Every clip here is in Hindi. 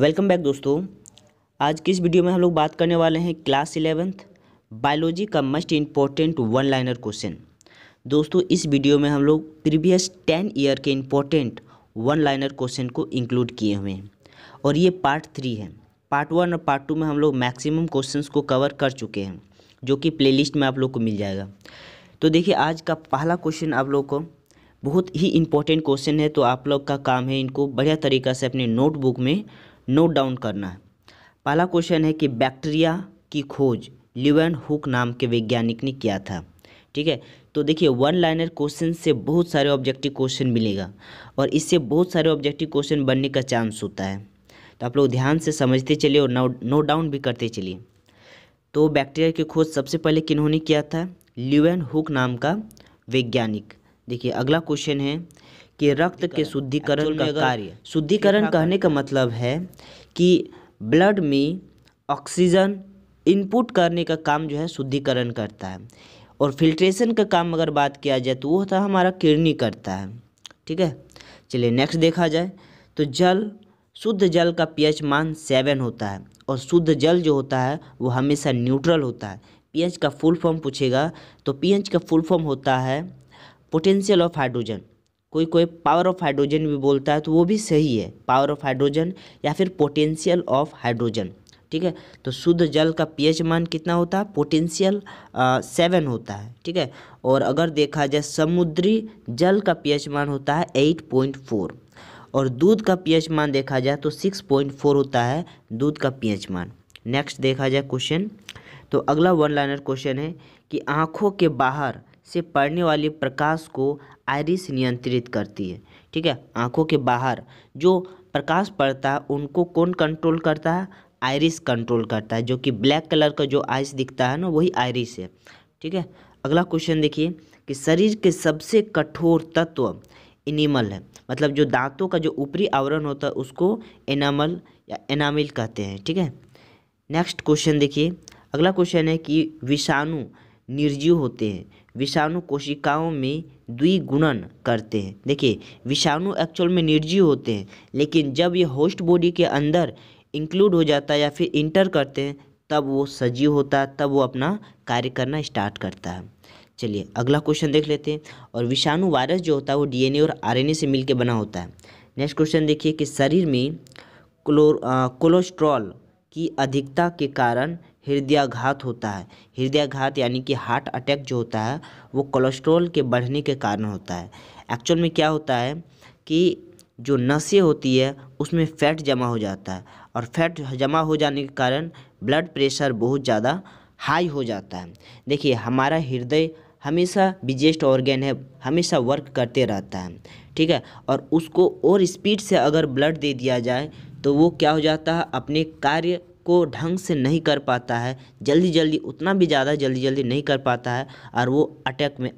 वेलकम बैक दोस्तों आज की इस वीडियो में हम लोग बात करने वाले हैं क्लास इलेवेंथ बायोलॉजी का must important one liner question दोस्तों इस वीडियो में हम लोग प्रीवियस टेन ईयर के इम्पॉर्टेंट वन लाइनर क्वेश्चन को इंक्लूड किए हुए हैं और ये पार्ट थ्री है पार्ट वन और पार्ट टू में हम लोग मैक्सिमम क्वेश्चन को कवर कर चुके हैं जो कि प्ले में आप लोग को मिल जाएगा तो देखिए आज का पहला क्वेश्चन आप लोग को बहुत ही इम्पोर्टेंट क्वेश्चन है तो आप लोग का काम है इनको बढ़िया तरीका से अपने नोटबुक में नोट डाउन करना है पहला क्वेश्चन है कि बैक्टीरिया की खोज लिवन हुक नाम के वैज्ञानिक ने किया था ठीक है तो देखिए वन लाइनर क्वेश्चन से बहुत सारे ऑब्जेक्टिव क्वेश्चन मिलेगा और इससे बहुत सारे ऑब्जेक्टिव क्वेश्चन बनने का चांस होता है तो आप लोग ध्यान से समझते चलिए और नोट नोट डाउन भी करते चलिए तो बैक्टीरिया की खोज सबसे पहले किन्होंने किया था लिवन हुक नाम का वैज्ञानिक देखिए अगला क्वेश्चन है के रक्त के शुद्धिकरण का कार्य शुद्धिकरण कहने का मतलब है कि ब्लड में ऑक्सीजन इनपुट करने का काम जो है शुद्धिकरण करता है और फिल्ट्रेशन का काम अगर बात किया जाए तो वो होता है हमारा किडनी करता है ठीक है चलिए नेक्स्ट देखा जाए तो जल शुद्ध जल का पीएच मान सेवन होता है और शुद्ध जल जो होता है वो हमेशा न्यूट्रल होता है पीएच का फुल फॉर्म पूछेगा तो पीएच का फुल फॉर्म होता है पोटेंशियल ऑफ हाइड्रोजन कोई कोई पावर ऑफ हाइड्रोजन भी बोलता है तो वो भी सही है पावर ऑफ हाइड्रोजन या फिर पोटेंशियल ऑफ हाइड्रोजन ठीक है तो शुद्ध जल का पीएच मान कितना होता है पोटेंशियल सेवन होता है ठीक है और अगर देखा जाए समुद्री जल का पीएच मान होता है एट पॉइंट फोर और दूध का पीएच मान देखा जाए तो सिक्स पॉइंट फोर होता है दूध का पीएच मान नेक्स्ट देखा जाए क्वेश्चन तो अगला वन लाइनर क्वेश्चन है कि आँखों के बाहर से पड़ने वाले प्रकाश को आयरिस नियंत्रित करती है ठीक है आँखों के बाहर जो प्रकाश पड़ता है उनको कौन कंट्रोल करता है आयरिस कंट्रोल करता है जो कि ब्लैक कलर का जो आइस दिखता है ना वही आयरिस है ठीक है अगला क्वेश्चन देखिए कि शरीर के सबसे कठोर तत्व एनिमल है मतलब जो दांतों का जो ऊपरी आवरण होता है उसको एनामल या एनामिल कहते हैं ठीक है नेक्स्ट क्वेश्चन देखिए अगला क्वेश्चन है कि विषाणु निर्जीव होते हैं विषाणु कोशिकाओं में द्विगुणन करते हैं देखिए विषाणु एक्चुअल में निर्जीव होते हैं लेकिन जब ये होस्ट बॉडी के अंदर इंक्लूड हो जाता है या फिर इंटर करते हैं तब वो सजीव होता है तब वो अपना कार्य करना स्टार्ट करता है चलिए अगला क्वेश्चन देख लेते हैं और विषाणु वायरस जो होता है वो डीएनए और आरएनए से मिलकर बना होता है नेक्स्ट क्वेश्चन देखिए कि शरीर में कोलेस्ट्रॉल की अधिकता के कारण हृदयाघात होता है हृदयाघात यानी कि हार्ट अटैक जो होता है वो कोलेस्ट्रॉल के बढ़ने के कारण होता है एक्चुअल में क्या होता है कि जो नसें होती है उसमें फैट जमा हो जाता है और फैट जमा हो जाने के कारण ब्लड प्रेशर बहुत ज़्यादा हाई हो जाता है देखिए हमारा हृदय हमेशा बिजेस्ट ऑर्गेन है हमेशा वर्क करते रहता है ठीक है और उसको और स्पीड से अगर ब्लड दे दिया जाए तो वो क्या हो जाता है अपने कार्य को ढंग से नहीं कर पाता है जल्दी जल्दी उतना भी ज़्यादा जल्दी जल्दी नहीं कर पाता है और वो अटैक में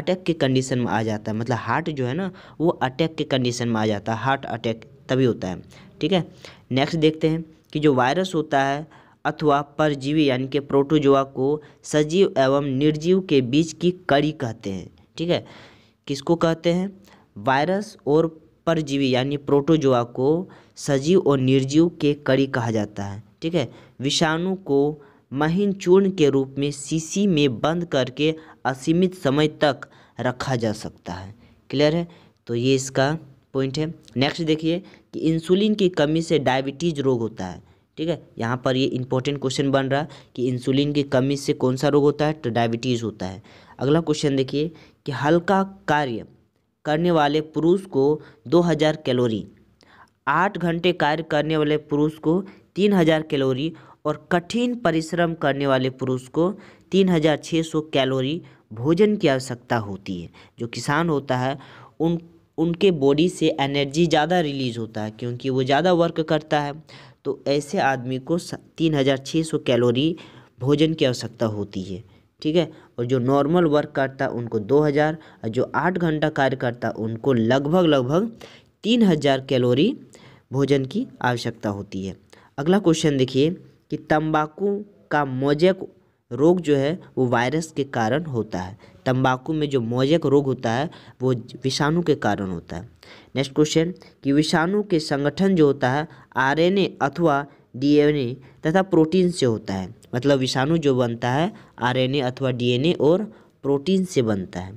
अटैक के कंडीशन में आ जाता है मतलब हार्ट जो है ना वो अटैक के कंडीशन में आ जाता है हार्ट अटैक तभी होता है ठीक है नेक्स्ट देखते हैं कि जो वायरस होता है अथवा परजीवी यानी कि प्रोटोजोआ को सजीव एवं निर्जीव के बीच की कड़ी कहते हैं ठीक है किसको कहते हैं वायरस और परजीवी यानी प्रोटोजोआ को सजीव और निर्जीव के कड़ी कहा जाता है ठीक है विषाणु को महीन चूर्ण के रूप में सीसी में बंद करके असीमित समय तक रखा जा सकता है क्लियर है तो ये इसका पॉइंट है नेक्स्ट देखिए कि इंसुलिन की कमी से डायबिटीज रोग होता है ठीक है यहाँ पर ये इंपॉर्टेंट क्वेश्चन बन रहा कि इंसुलिन की कमी से कौन सा रोग होता है तो डायबिटीज़ होता है अगला क्वेश्चन देखिए कि हल्का कार्य करने वाले पुरुष को 2000 कैलोरी आठ घंटे कार्य करने वाले पुरुष को 3000 कैलोरी और कठिन परिश्रम करने वाले पुरुष को 3600 कैलोरी भोजन की आवश्यकता होती है जो किसान होता है उन उनके बॉडी से एनर्जी ज़्यादा रिलीज होता है क्योंकि वो ज़्यादा वर्क करता है तो ऐसे आदमी को तीन हज़ार छः सौ कैलोरी भोजन की आवश्यकता होती है ठीक है और जो नॉर्मल वर्क करता है उनको दो हज़ार और जो आठ घंटा कार्य करता है उनको लगभग लगभग तीन हज़ार कैलोरी भोजन की आवश्यकता होती है अगला क्वेश्चन देखिए कि तंबाकू का मोजेक रोग जो है वो वायरस के कारण होता है तंबाकू में जो मोजेक रोग होता है वो विषाणु के कारण होता है नेक्स्ट क्वेश्चन कि विषाणु के संगठन जो होता है आरएनए अथवा डीएनए तथा प्रोटीन से होता है मतलब विषाणु जो बनता है आरएनए अथवा डीएनए और प्रोटीन से बनता है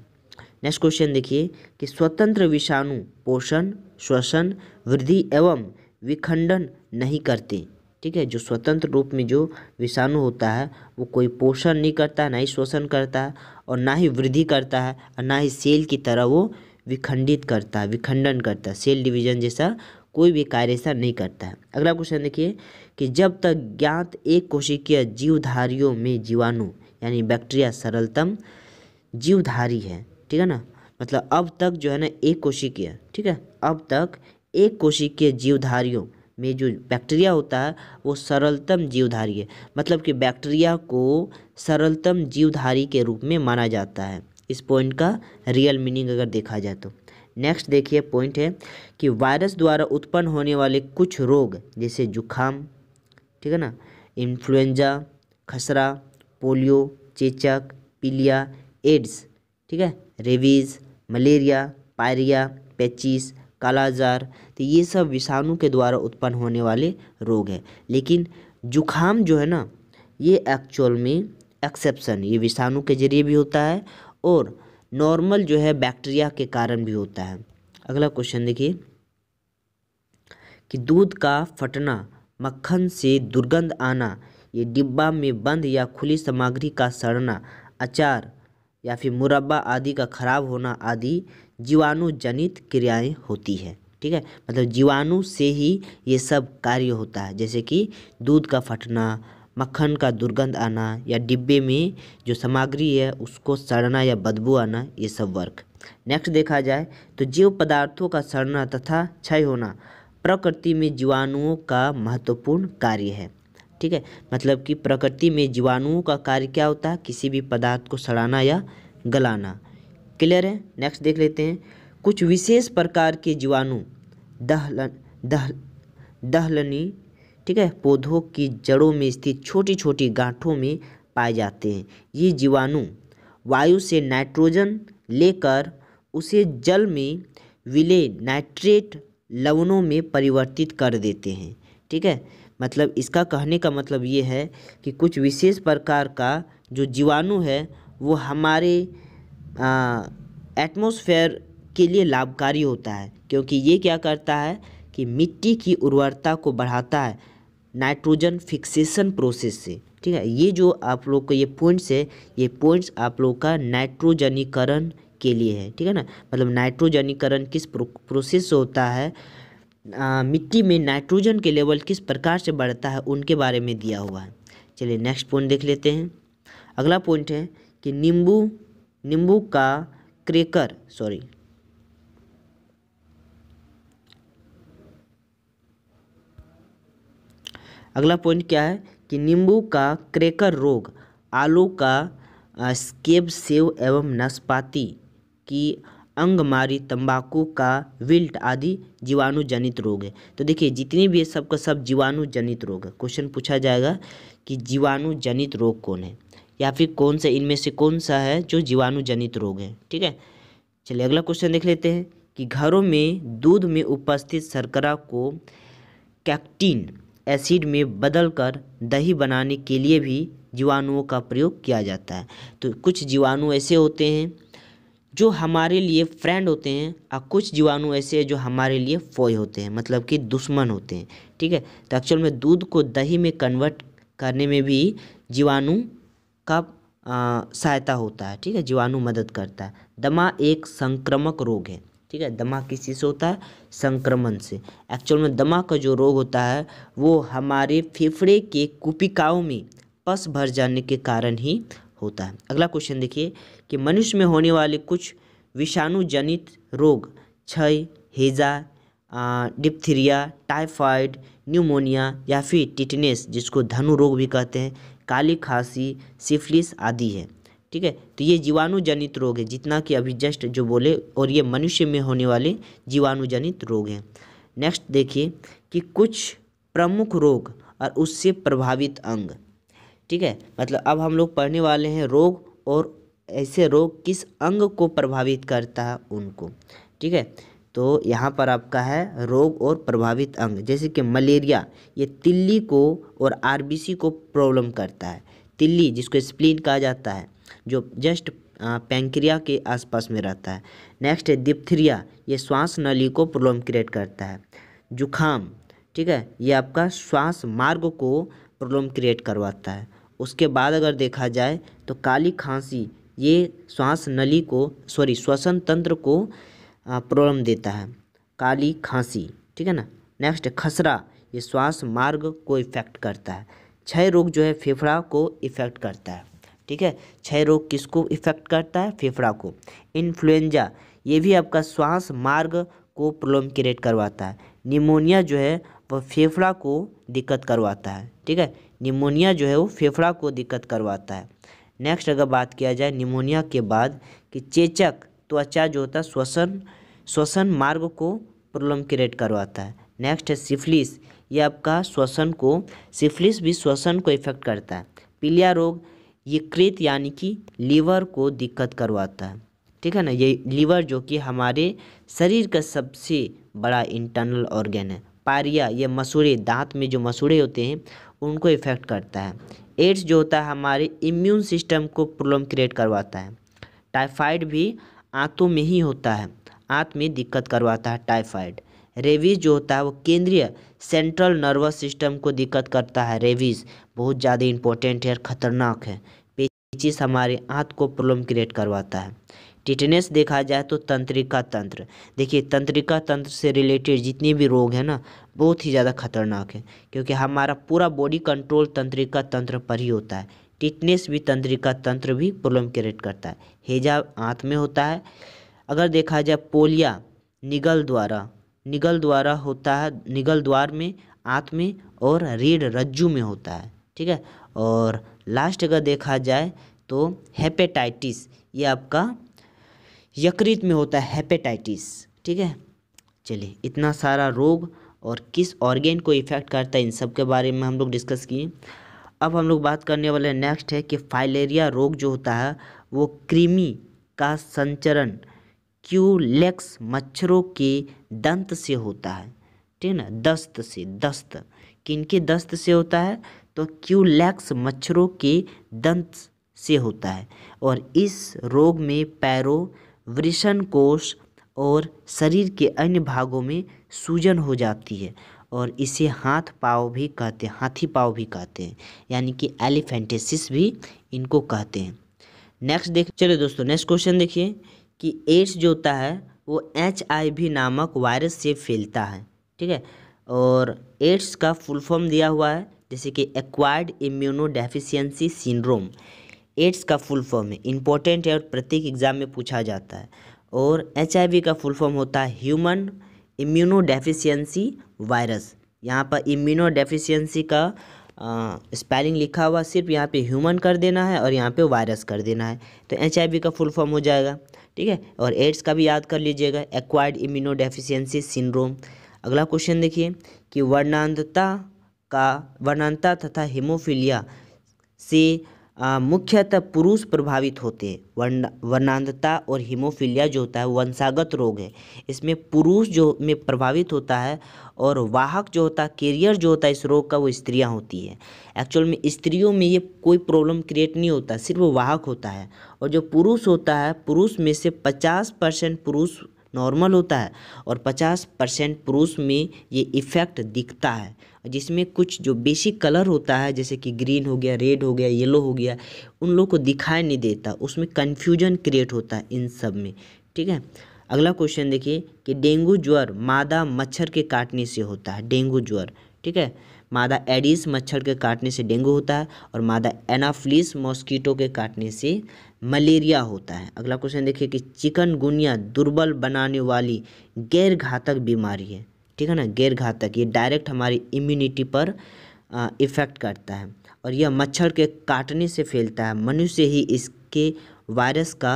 नेक्स्ट क्वेश्चन देखिए कि स्वतंत्र विषाणु पोषण श्वसन वृद्धि एवं विखंडन नहीं करते ठीक है जो स्वतंत्र रूप में जो विषाणु होता है वो कोई पोषण नहीं करता ना ही श्वसन करता है और ना ही वृद्धि करता है और ना ही सेल की तरह वो विखंडित करता है विखंडन करता है सेल डिवीजन जैसा कोई भी कार्य ऐसा नहीं करता है अगला क्वेश्चन देखिए कि जब तक ज्ञात एक कोशिकीय जीवधारियों में जीवाणु यानी बैक्टीरिया सरलतम जीवधारी है ठीक है ना मतलब अब तक जो है ना एक कोशिकीय ठीक है अब तक एक कोशिकीय जीवधारियों में जो बैक्टीरिया होता है वो सरलतम जीवधारी है मतलब कि बैक्टीरिया को सरलतम जीवधारी के रूप में माना जाता है इस पॉइंट का रियल मीनिंग अगर देखा जाए तो नेक्स्ट देखिए पॉइंट है कि वायरस द्वारा उत्पन्न होने वाले कुछ रोग जैसे जुखाम ठीक है ना इन्फ्लुएंजा खसरा पोलियो चेचक पीलिया एड्स ठीक है रेबीज़ मलेरिया पायरिया पेचिस कालाजार तो ये सब विषाणु के द्वारा उत्पन्न होने वाले रोग हैं लेकिन जुखाम जो है ना ये एक्चुअल में एक्सेप्शन ये विषाणु के जरिए भी होता है और नॉर्मल जो है बैक्टीरिया के कारण भी होता है अगला क्वेश्चन देखिए कि दूध का फटना मक्खन से दुर्गंध आना ये डिब्बा में बंद या खुली सामग्री का सड़ना अचार या फिर मुरब्बा आदि का खराब होना आदि जीवाणु जनित क्रियाएं होती है ठीक है मतलब जीवाणु से ही ये सब कार्य होता है जैसे कि दूध का फटना मक्खन का दुर्गंध आना या डिब्बे में जो सामग्री है उसको सड़ना या बदबू आना ये सब वर्क नेक्स्ट देखा जाए तो जीव पदार्थों का सड़ना तथा क्षय होना प्रकृति में जीवाणुओं का महत्वपूर्ण कार्य है ठीक है मतलब कि प्रकृति में जीवाणुओं का कार्य क्या होता है किसी भी पदार्थ को सड़ाना या गलाना क्लियर है नेक्स्ट देख लेते हैं कुछ विशेष प्रकार के जीवाणु दहलन दह दहलनी ठीक है पौधों की जड़ों में स्थित छोटी छोटी गांठों में पाए जाते हैं ये जीवाणु वायु से नाइट्रोजन लेकर उसे जल में विले नाइट्रेट लवणों में परिवर्तित कर देते हैं ठीक है मतलब इसका कहने का मतलब ये है कि कुछ विशेष प्रकार का जो जीवाणु है वो हमारे एटमॉस्फेयर के लिए लाभकारी होता है क्योंकि ये क्या करता है कि मिट्टी की उर्वरता को बढ़ाता है नाइट्रोजन फिक्सेशन प्रोसेस से ठीक है ये जो आप लोग का ये पॉइंट्स है ये पॉइंट्स आप लोग का नाइट्रोजनीकरण के लिए है ठीक है ना मतलब नाइट्रोजनीकरण किस प्रो, प्रोसेस से होता है आ, मिट्टी में नाइट्रोजन के लेवल किस प्रकार से बढ़ता है उनके बारे में दिया हुआ है चलिए नेक्स्ट पॉइंट देख लेते हैं अगला पॉइंट है कि नींबू नींबू का क्रेकर सॉरी अगला पॉइंट क्या है कि नींबू का क्रेकर रोग आलू का स्केब सेव एवं नाशपाती की अंगमारी तंबाकू का विल्ट आदि जीवाणु जनित रोग है तो देखिए जितनी भी है सबका सब जीवाणु जनित रोग है क्वेश्चन पूछा जाएगा कि जीवाणु जनित रोग कौन है या फिर कौन सा इनमें से कौन सा है जो जीवाणु जनित रोग है ठीक है चलिए अगला क्वेश्चन देख लेते हैं कि घरों में दूध में उपस्थित शर्करा को कैक्टीन एसिड में बदल कर दही बनाने के लिए भी जीवाणुओं का प्रयोग किया जाता है तो कुछ जीवाणु ऐसे होते हैं जो हमारे लिए फ्रेंड होते हैं और कुछ जीवाणु ऐसे हैं जो हमारे लिए फोय होते हैं मतलब कि दुश्मन होते हैं ठीक है तो एक्चुअल में दूध को दही में कन्वर्ट करने में भी जीवाणु का सहायता होता है ठीक है जीवाणु मदद करता है दमा एक संक्रामक रोग है ठीक है दमा किसी से होता है संक्रमण से एक्चुअल में दमा का जो रोग होता है वो हमारे फेफड़े के कुपिकाओं में पस भर जाने के कारण ही होता है अगला क्वेश्चन देखिए कि मनुष्य में होने वाले कुछ विषाणु जनित रोग क्षय हेजा डिप्थीरिया टाइफाइड न्यूमोनिया या फिर टिटनेस जिसको धनु रोग भी कहते हैं काली खांसी सिफलिस आदि है ठीक है तो ये जीवाणु जनित रोग है जितना कि अभी जस्ट जो बोले और ये मनुष्य में होने वाले जीवाणु जनित रोग हैं नेक्स्ट देखिए कि कुछ प्रमुख रोग और उससे प्रभावित अंग ठीक है मतलब अब हम लोग पढ़ने वाले हैं रोग और ऐसे रोग किस अंग को प्रभावित करता है उनको ठीक है तो यहाँ पर आपका है रोग और प्रभावित अंग जैसे कि मलेरिया ये तिल्ली को और आरबीसी को प्रॉब्लम करता है तिल्ली जिसको स्प्लीन कहा जाता है जो जस्ट पैंक्रिया के आसपास में रहता है नेक्स्ट है दिप्थीरिया ये श्वास नली को प्रॉब्लम क्रिएट करता है जुखाम ठीक है ये आपका श्वास मार्ग को प्रॉब्लम क्रिएट करवाता है उसके बाद अगर देखा जाए तो काली खांसी ये श्वास नली को सॉरी श्वसन तंत्र को प्रॉब्लम देता है काली खांसी ठीक है ना नेक्स्ट खसरा ये श्वास मार्ग को इफेक्ट करता है क्षय रोग जो है फेफड़ा को इफेक्ट करता है ठीक है क्षय रोग किसको इफेक्ट करता है फेफड़ा को इन्फ्लुएंजा ये भी आपका श्वास मार्ग को प्रॉब्लम क्रिएट करवाता है निमोनिया जो है वह फेफड़ा को दिक्कत करवाता है ठीक है निमोनिया जो है वो फेफड़ा को दिक्कत करवाता है नेक्स्ट अगर बात किया जाए निमोनिया के बाद कि चेचक त्वचा जो होता है श्वसन श्वसन मार्ग को प्रॉब्लम क्रिएट करवाता है नेक्स्ट है सिफिलिस ये आपका श्वसन को सिफिलिस भी श्वसन को इफेक्ट करता है पीलिया रोग ये कृत यानी कि लीवर को दिक्कत करवाता है ठीक है ना ये लीवर जो कि हमारे शरीर का सबसे बड़ा इंटरनल ऑर्गेन है पारिया ये मसूड़े दांत में जो मसूड़े होते हैं उनको इफ़ेक्ट करता है एड्स जो होता है हमारे इम्यून सिस्टम को प्रॉब्लम क्रिएट करवाता है टाइफाइड भी आंतों में ही होता है आंत में दिक्कत करवाता है टाइफाइड रेविज जो होता है वो केंद्रीय सेंट्रल नर्वस सिस्टम को दिक्कत करता है रेविज बहुत ज़्यादा इम्पोर्टेंट है और ख़तरनाक है पेचिस हमारे आँख को प्रॉब्लम क्रिएट करवाता है टिटनेस देखा जाए तो तंत्रिका तंत्र देखिए तंत्रिका तंत्र से रिलेटेड जितने भी रोग हैं ना बहुत ही ज़्यादा खतरनाक है क्योंकि हमारा पूरा बॉडी कंट्रोल तंत्रिका तंत्र पर ही होता है टिटनेस भी तंत्रिका तंत्र भी प्रॉब्लम क्रिएट करता है हेजा आँत में होता है अगर देखा जाए पोलिया निगल द्वारा निगल द्वारा होता है निगल द्वार में आँत में और रीढ़ रज्जू में होता है ठीक है और लास्ट अगर देखा जाए तो हेपेटाइटिस ये आपका यकृत में होता है हेपेटाइटिस ठीक है चलिए इतना सारा रोग और किस ऑर्गेन को इफ़ेक्ट करता है इन सब के बारे में हम लोग डिस्कस किए अब हम लोग बात करने वाले हैं नेक्स्ट है कि फाइलेरिया रोग जो होता है वो कृमि का संचरण क्यूलेक्स मच्छरों के दंत से होता है ठीक है ना दस्त से दस्त किनके दस्त से होता है तो क्यूलैक्स मच्छरों के दंत से होता है और इस रोग में पैरों वृषण कोष और शरीर के अन्य भागों में सूजन हो जाती है और इसे हाथ पाव भी कहते हैं हाथी पाव भी कहते हैं यानी कि एलिफेंटेसिस भी इनको कहते हैं नेक्स्ट देख चलिए दोस्तों नेक्स्ट क्वेश्चन देखिए कि एड्स जो होता है वो एच नामक वायरस से फैलता है ठीक है और एड्स का फुल फॉर्म दिया हुआ है जैसे कि एक्वायर्ड इम्यूनो सिंड्रोम एड्स का फुल फॉर्म है इंपॉर्टेंट है और प्रत्येक एग्जाम में पूछा जाता है और एच का फुल फॉर्म होता है ह्यूमन इम्यूनो वायरस यहाँ पर इम्यूनो का स्पेलिंग लिखा हुआ सिर्फ यहाँ पे ह्यूमन कर देना है और यहाँ पे वायरस कर देना है तो एच का फुल फॉर्म हो जाएगा ठीक है और एड्स का भी याद कर लीजिएगा एक्वायर्ड इम्यूनो सिंड्रोम अगला क्वेश्चन देखिए कि वर्णांधता का वर्णनता तथा हिमोफीलिया से मुख्यतः पुरुष प्रभावित होते हैं वर्ण वर्णांधता और हिमोफीलिया जो होता है वंशागत रोग है इसमें पुरुष जो में प्रभावित होता है और वाहक जो होता है कैरियर जो होता है इस रोग का वो स्त्रियां होती है एक्चुअल में स्त्रियों में ये कोई प्रॉब्लम क्रिएट नहीं होता सिर्फ वाहक होता है और जो पुरुष होता है पुरुष में से पचास परसेंट पुरुष नॉर्मल होता है और 50 परसेंट पुरुष में ये इफ़ेक्ट दिखता है जिसमें कुछ जो बेसिक कलर होता है जैसे कि ग्रीन हो गया रेड हो गया येलो हो गया उन लोग को दिखाई नहीं देता उसमें कन्फ्यूजन क्रिएट होता है इन सब में ठीक है अगला क्वेश्चन देखिए कि डेंगू ज्वर मादा मच्छर के काटने से होता है डेंगू ज्वर ठीक है मादा एडिस मच्छर के काटने से डेंगू होता है और मादा एनाफ्लिस मॉस्कीटो के काटने से मलेरिया होता है अगला क्वेश्चन देखिए कि चिकनगुनिया दुर्बल बनाने वाली गैर घातक बीमारी है ठीक है ना गैर घातक ये डायरेक्ट हमारी इम्यूनिटी पर इफ़ेक्ट करता है और यह मच्छर के काटने से फैलता है मनुष्य ही इसके वायरस का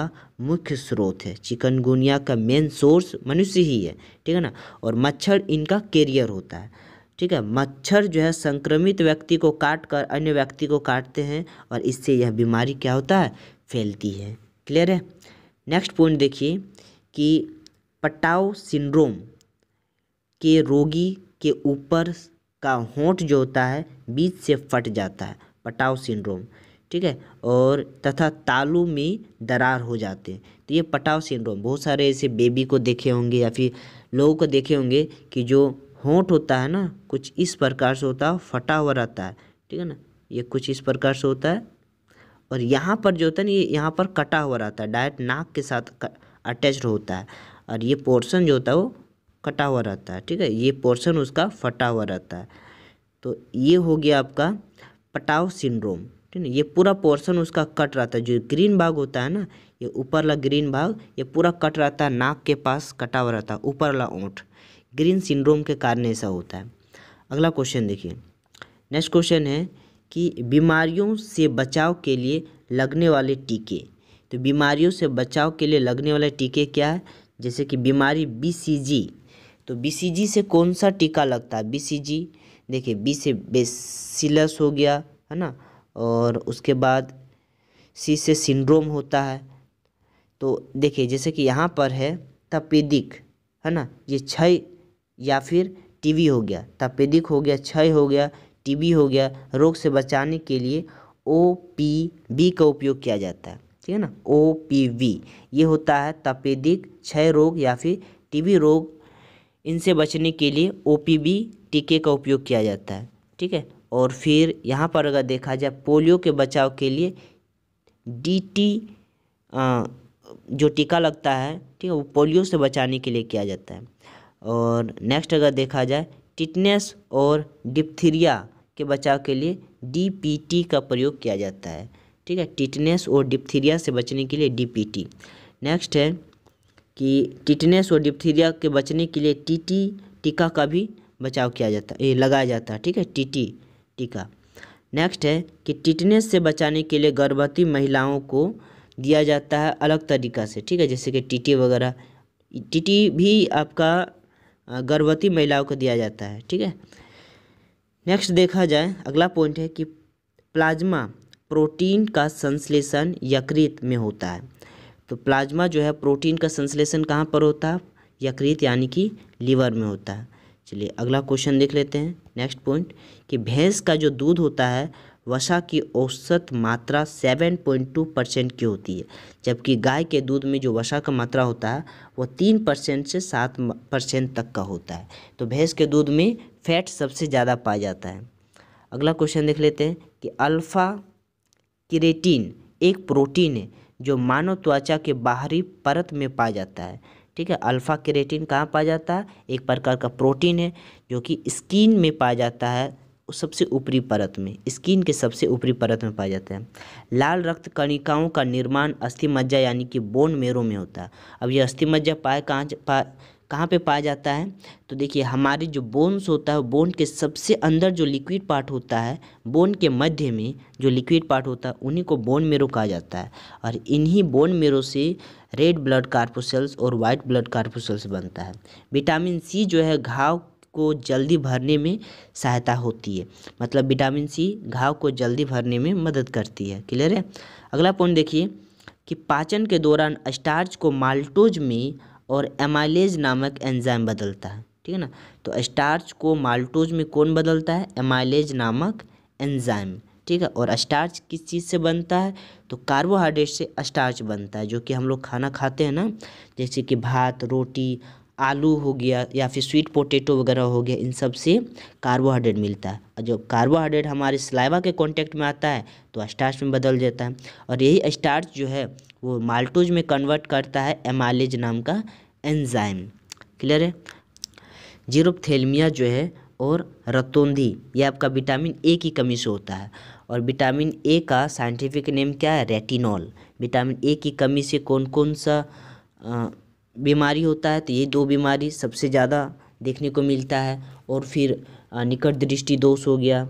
मुख्य स्रोत है चिकनगुनिया का मेन सोर्स मनुष्य ही है ठीक है ना और मच्छर इनका कैरियर होता है ठीक है मच्छर जो है संक्रमित व्यक्ति को काट कर अन्य व्यक्ति को काटते हैं और इससे यह बीमारी क्या होता है फैलती है क्लियर है नेक्स्ट पॉइंट देखिए कि पटाव सिंड्रोम के रोगी के ऊपर का होंठ जो होता है बीच से फट जाता है पटाव सिंड्रोम ठीक है और तथा तालू में दरार हो जाते हैं तो ये पटाव सिंड्रोम बहुत सारे ऐसे बेबी को देखे होंगे या फिर लोगों को देखे होंगे कि जो होंठ होता है ना कुछ इस प्रकार से होता है फटा हुआ रहता है ठीक है ना ये कुछ इस प्रकार से होता है और यहाँ पर जो होता है ना ये यहाँ पर कटा हुआ रहता है डायरेक्ट नाक के साथ अटैच होता है और ये पोर्शन जो होता है वो कटा हुआ रहता है ठीक है ये पोर्शन उसका फटा हुआ रहता है तो ये हो गया आपका पटाव सिंड्रोम ठीक है ये पूरा पोर्शन उसका कट रहता है जो ग्रीन भाग होता है ना ये ऊपर वाला ग्रीन भाग ये पूरा कट रहता है नाक के पास कटा हुआ रहता है ऊपर वाला ऊँट ग्रीन सिंड्रोम के कारण ऐसा होता है अगला क्वेश्चन देखिए नेक्स्ट क्वेश्चन है कि बीमारियों से बचाव के लिए लगने वाले टीके तो बीमारियों से बचाव के लिए लगने वाले टीके क्या है जैसे कि बीमारी बी तो बी से कौन सा टीका लगता है बी देखिए बी से बेसिलस हो गया है ना और उसके बाद सी से सिंड्रोम होता है तो देखिए जैसे कि यहाँ पर है तपेदिक है ना ये क्षय या फिर टीवी हो गया तपेदिक हो गया क्षय हो गया टीबी हो गया रोग से बचाने के लिए ओ पी बी का उपयोग किया जाता है ठीक है ना ओ पी वी ये होता है तपेदिक क्षय रोग या फिर टीबी रोग इनसे बचने के लिए ओ पी बी टीके का उपयोग किया जाता है ठीक है और फिर यहाँ पर अगर देखा जाए पोलियो के बचाव के लिए डी टी आ, जो टीका लगता है ठीक है वो पोलियो से बचाने के लिए किया जाता है और नेक्स्ट अगर देखा जाए टिटनेस और डिप्थीरिया के बचाव के लिए डीपीटी का प्रयोग किया जाता है ठीक है टिटनेस और डिप्थीरिया से बचने के लिए डीपीटी नेक्स्ट है कि टिटनेस और डिप्थीरिया के बचने के लिए टीटी टीका का भी बचाव किया जाता है लगाया जाता है ठीक है टीटी टीका नेक्स्ट है कि टिटनेस से बचाने के लिए गर्भवती महिलाओं को दिया जाता है अलग तरीका से ठीक है जैसे कि टीटी वगैरह टीटी भी आपका गर्भवती महिलाओं को दिया जाता है ठीक है नेक्स्ट देखा जाए अगला पॉइंट है कि प्लाज्मा प्रोटीन का संश्लेषण यकृत में होता है तो प्लाज्मा जो है प्रोटीन का संश्लेषण कहाँ पर होता है यकृत यानी कि लीवर में होता है चलिए अगला क्वेश्चन देख लेते हैं नेक्स्ट पॉइंट कि भैंस का जो दूध होता है वसा की औसत मात्रा सेवन पॉइंट टू परसेंट की होती है जबकि गाय के दूध में जो वसा का मात्रा होता है वो तीन परसेंट से सात परसेंट तक का होता है तो भैंस के दूध में फैट सबसे ज़्यादा पाया जाता है अगला क्वेश्चन देख लेते हैं कि अल्फ़ा क्रेटीन एक प्रोटीन है जो मानव त्वचा के बाहरी परत में पाया जाता है ठीक है अल्फ़ा क्रेटीन कहाँ पाया जाता है एक प्रकार का प्रोटीन है जो कि स्किन में पाया जाता है सबसे ऊपरी परत में स्किन के सबसे ऊपरी परत में पाया जाता है लाल रक्त कणिकाओं का निर्माण अस्थि मज्जा यानी कि बोन मेरो में होता है अब यह अस्थि मज्जा पाए कहाँ पा कहाँ पे पाया जाता है तो देखिए हमारे जो बोन्स होता है बोन के सबसे अंदर जो लिक्विड पार्ट होता है बोन के मध्य में जो लिक्विड पार्ट होता है उन्हीं को बोन मेरो कहा जाता है और इन्हीं बोन मेरो से रेड ब्लड कार्पोसेल्स और वाइट ब्लड कार्पोसेल्स बनता है विटामिन सी जो है घाव को जल्दी भरने में सहायता होती है मतलब विटामिन सी घाव को जल्दी भरने में मदद करती है क्लियर है अगला पॉइंट देखिए कि पाचन के दौरान स्टार्च को माल्टोज में और एमाइलेज नामक एंजाइम बदलता है ठीक है ना तो स्टार्च को माल्टोज में कौन बदलता है एमाइलेज नामक एंजाइम ठीक है और स्टार्च किस चीज़ से बनता है तो कार्बोहाइड्रेट से स्टार्च बनता है जो कि हम लोग खाना खाते हैं ना जैसे कि भात रोटी आलू हो गया या फिर स्वीट पोटैटो वगैरह हो गया इन सब से कार्बोहाइड्रेट मिलता है और जब कार्बोहाइड्रेट हमारे स्लाइवा के कॉन्टैक्ट में आता है तो स्टार्च में बदल जाता है और यही स्टार्च जो है वो माल्टोज में कन्वर्ट करता है एमालेज नाम का एंजाइम क्लियर है जीरोपथेलमिया जो है और रतौंधी यह आपका विटामिन ए की कमी से होता है और विटामिन ए का साइंटिफिक नेम क्या है रेटिनॉल विटामिन ए की कमी से कौन कौन सा बीमारी होता है तो ये दो बीमारी सबसे ज़्यादा देखने को मिलता है और फिर निकट दृष्टि दोष हो गया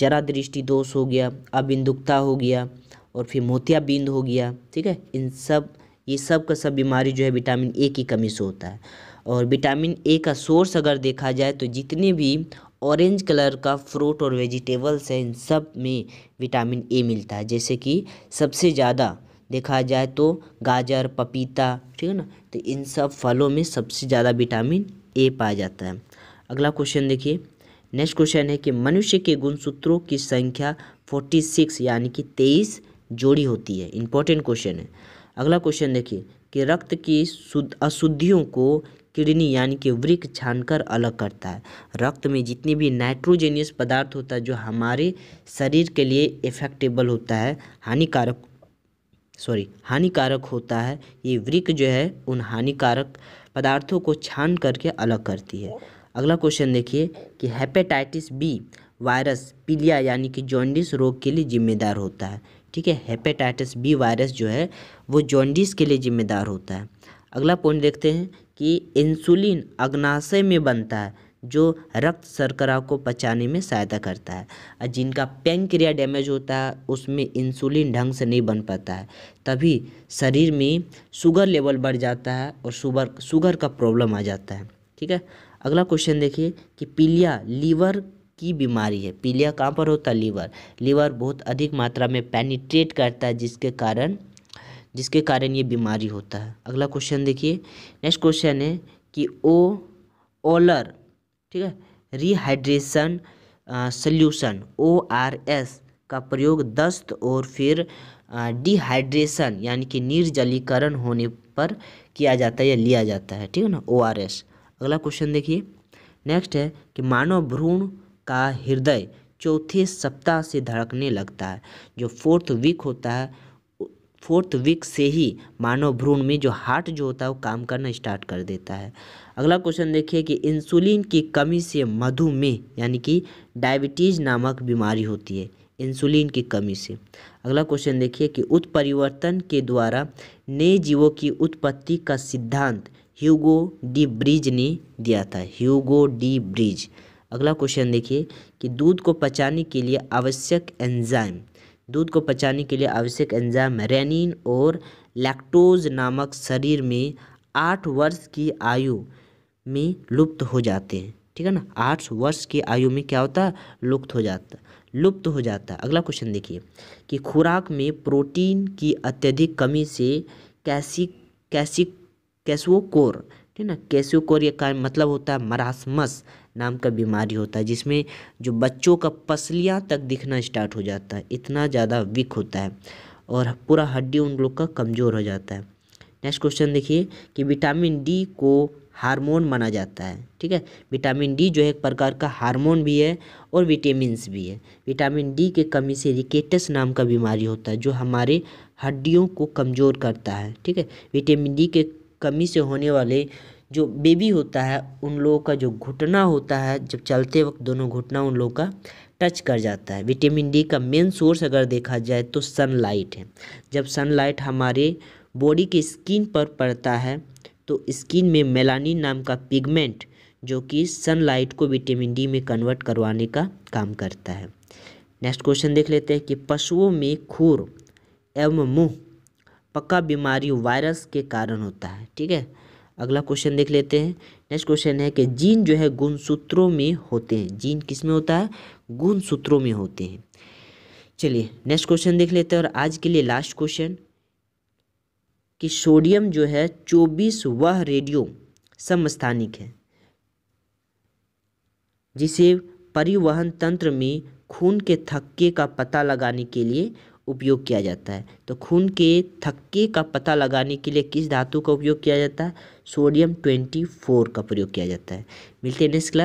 जरा दृष्टि दोष हो गया अबिंदुकता हो गया और फिर मोतियाबिंद हो गया ठीक है इन सब ये सब का सब बीमारी जो है विटामिन ए की कमी से होता है और विटामिन ए का सोर्स अगर देखा जाए तो जितने भी ऑरेंज कलर का फ्रूट और वेजिटेबल्स हैं इन सब में विटामिन ए मिलता है जैसे कि सबसे ज़्यादा देखा जाए तो गाजर पपीता ठीक है ना तो इन सब फलों में सबसे ज़्यादा विटामिन ए पाया जाता है अगला क्वेश्चन देखिए नेक्स्ट क्वेश्चन है कि मनुष्य के गुणसूत्रों की संख्या फोर्टी सिक्स यानी कि तेईस जोड़ी होती है इंपॉर्टेंट क्वेश्चन है अगला क्वेश्चन देखिए कि रक्त की शुद्ध अशुद्धियों को किडनी यानी कि छान छानकर अलग करता है रक्त में जितने भी नाइट्रोजेनियस पदार्थ होता है जो हमारे शरीर के लिए इफेक्टेबल होता है हानिकारक सॉरी हानिकारक होता है ये वृक जो है उन हानिकारक पदार्थों को छान करके अलग करती है अगला क्वेश्चन देखिए कि हेपेटाइटिस बी वायरस पीलिया यानी कि जॉन्डिस रोग के लिए जिम्मेदार होता है ठीक है हेपेटाइटिस बी वायरस जो है वो जॉन्डिस के लिए जिम्मेदार होता है अगला पॉइंट देखते हैं कि इंसुलिन अग्नाशय में बनता है जो रक्त शर्करा को पचाने में सहायता करता है और जिनका पेंक्रिया डैमेज होता है उसमें इंसुलिन ढंग से नहीं बन पाता है तभी शरीर में शुगर लेवल बढ़ जाता है और शुगर शुगर का प्रॉब्लम आ जाता है ठीक है अगला क्वेश्चन देखिए कि पीलिया लीवर की बीमारी है पीलिया कहाँ पर होता है लीवर लीवर बहुत अधिक मात्रा में पेनिट्रेट करता है जिसके कारण जिसके कारण ये बीमारी होता है अगला क्वेश्चन देखिए नेक्स्ट क्वेश्चन है कि ओ ओलर ठीक है rehydration solution O R S का प्रयोग दस्त और फिर डिहाइड्रेशन uh, यानी कि निर्जलीकरण होने पर किया जाता है या लिया जाता है ठीक है ना ओ आर एस अगला क्वेश्चन देखिए नेक्स्ट है कि मानव भ्रूण का हृदय चौथे सप्ताह से धड़कने लगता है जो फोर्थ वीक होता है फोर्थ वीक से ही मानव भ्रूण में जो हार्ट जो होता है वो काम करना स्टार्ट कर देता है अगला क्वेश्चन देखिए कि इंसुलिन की कमी से मधुमेह यानी कि डायबिटीज़ नामक बीमारी होती है इंसुलिन की कमी से अगला क्वेश्चन देखिए कि उत्परिवर्तन के द्वारा नए जीवों की उत्पत्ति का सिद्धांत ह्यूगो डी ब्रिज ने दिया था ह्यूगो डी ब्रिज अगला क्वेश्चन देखिए कि दूध को पचाने के लिए आवश्यक एंजाइम दूध को पचाने के लिए आवश्यक एंजाम रेनिन और लैक्टोज नामक शरीर में आठ वर्ष की आयु में लुप्त हो जाते हैं ठीक है ना आठ वर्ष की आयु में क्या होता है लुप्त हो जाता लुप्त हो जाता है अगला क्वेश्चन देखिए कि खुराक में प्रोटीन की अत्यधिक कमी से कैसी कैसी कैसोकोर ठीक है ना कैसोकोर ये का मतलब होता है मरासमस नाम का बीमारी होता है जिसमें जो बच्चों का पसलियाँ तक दिखना स्टार्ट हो जाता है इतना ज़्यादा वीक होता है और पूरा हड्डी उन लोग का कमज़ोर हो जाता है नेक्स्ट क्वेश्चन देखिए कि विटामिन डी को हार्मोन माना जाता है ठीक है विटामिन डी जो है एक प्रकार का हार्मोन भी है और विटामिन भी है विटामिन डी के कमी से रिकेटस नाम का बीमारी होता है जो हमारे हड्डियों को कमज़ोर करता है ठीक है विटामिन डी के कमी से होने वाले जो बेबी होता है उन लोगों का जो घुटना होता है जब चलते वक्त दोनों घुटना उन लोगों का टच कर जाता है विटामिन डी का मेन सोर्स अगर देखा जाए तो सनलाइट है जब सनलाइट हमारे बॉडी के स्किन पर पड़ता है तो स्किन में मेलानिन नाम का पिगमेंट जो कि सनलाइट को विटामिन डी में कन्वर्ट करवाने का काम करता है नेक्स्ट क्वेश्चन देख लेते हैं कि पशुओं में खूर एवं मुँह पक्का बीमारी वायरस के कारण होता है ठीक है अगला क्वेश्चन देख लेते हैं नेक्स्ट क्वेश्चन है कि जीन जो है गुणसूत्रों में होते हैं जीन किस में होता है गुणसूत्रों में होते हैं चलिए नेक्स्ट क्वेश्चन देख लेते हैं और आज के लिए लास्ट क्वेश्चन कि सोडियम जो है चौबीस वह रेडियो समस्थानिक है जिसे परिवहन तंत्र में खून के थक्के का पता लगाने के लिए उपयोग किया जाता है तो खून के थक्के का पता लगाने के लिए किस धातु का उपयोग किया जाता है सोडियम ट्वेंटी फोर का प्रयोग किया जाता है मिलते हैं नेक्स्ट क्लास